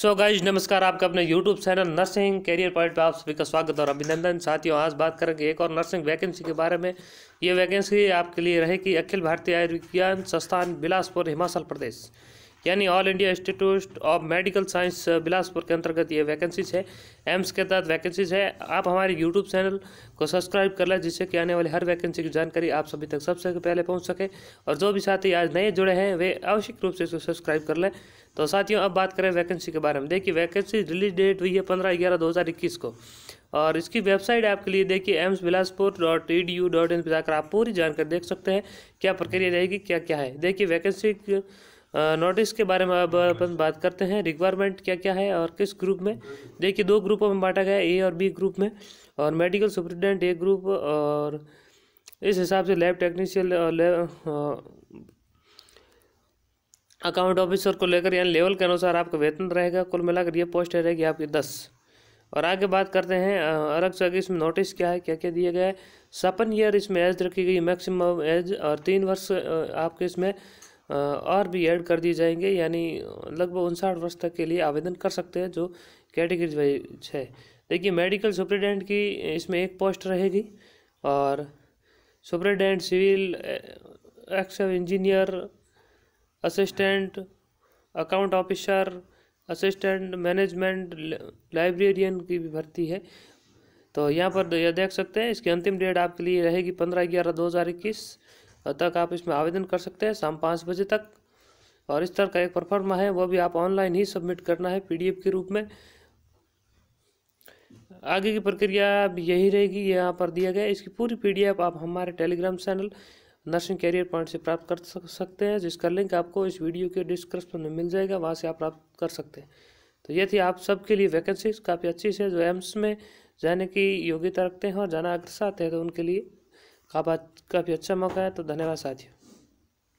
सो so guys नमस्कार आपका अपने YouTube channel nursing career point पर आप सभी का स्वागत और अभिनंदन साथियों आज बात करेंगे एक और नर्सिंग वैकेंसी के बारे में ये वैकेंसी आपके लिए रहेगी अखिल भारतीय आयुर्विज्ञान संस्थान बिलासपुर हिमाचल प्रदेश यानी all India institute of medical science Bilaspur के अंतर्गत ये वैकेंसीज है एम्स के तहत वैकेंसीज है आप हमारे यूट्यूब चैनल को सब्सक्राइब कर लें जिससे कि आने वाले हर वैकेंसी की जानकारी आप सभी तक सबसे पहले पहुँच सके और जो भी साथी आज नए जुड़े हैं वे आवश्यक रूप से इसको सब्सक्राइब कर लें तो साथियों अब बात करें वैकेंसी के बारे में देखिए वैकेंसी रिलीज डेट हुई है पंद्रह ग्यारह दो हज़ार इक्कीस को और इसकी वेबसाइट आपके लिए देखिए AIIMS Bilaspur dot E D U dot in पर जाकर आप पूरी जानकारी देख सकते हैं क्या प्रक्रिया रहेगी क्या क्या है देखिए वैकेंसी नोटिस के बारे में अब हाँ, अपन बात करते हैं रिक्वायरमेंट क्या क्या है और किस ग्रुप में देखिए दो ग्रुपों में बांटा गया ए और बी ग्रुप में और मेडिकल सुप्रिटेंडेंट ए ग्रुप और इस हिसाब से लैब टेक्नीशियन और अकाउंट ऑफिसर को लेकर यानी लेवल के अनुसार आपका वेतन रहेगा कुल मिलाकर ये पोस्ट रहेगी आपकी दस और आगे बात करते हैं अलग से इसमें नोटिस क्या है क्या क्या दिया गया है सपन ईयर इसमें एज रखी गई मैक्सिमम एज और तीन वर्ष आपके इसमें और भी ऐड कर दिए जाएंगे यानी लगभग उनसाठ वर्ष तक के लिए आवेदन कर सकते हैं जो कैटेगरी वाइज है देखिए मेडिकल सुप्रिटेंडेंट की इसमें एक पोस्ट रहेगी और superintendent civil executive engineer assistant account officer assistant management librarian की भी भर्ती है तो यहाँ पर यह देख सकते हैं इसकी अंतिम डेट आपके लिए रहेगी पंद्रह ग्यारह दो हज़ार इक्कीस तक आप इसमें आवेदन कर सकते हैं शाम पाँच बजे तक और इस तरह का एक परफॉर्मा है वह भी आप ऑनलाइन ही सबमिट करना है पी के रूप में आगे की प्रक्रिया भी यही रहेगी यहाँ पर दिया गया इसकी पूरी पी आप हमारे Telegram channel nursing career point से प्राप्त कर सकते हैं जिसका लिंक आपको इस वीडियो के डिस्क्रिप्शन में मिल जाएगा वहाँ से आप प्राप्त कर सकते हैं तो ये थी आप सबके लिए वैकेंसीज काफ़ी अच्छी से जो एम्स में जाने की योग्यता रखते हैं और जाना अग्रसाते है तो उनके लिए काफ़ी अच्छा मौका है तो धन्यवाद साथियों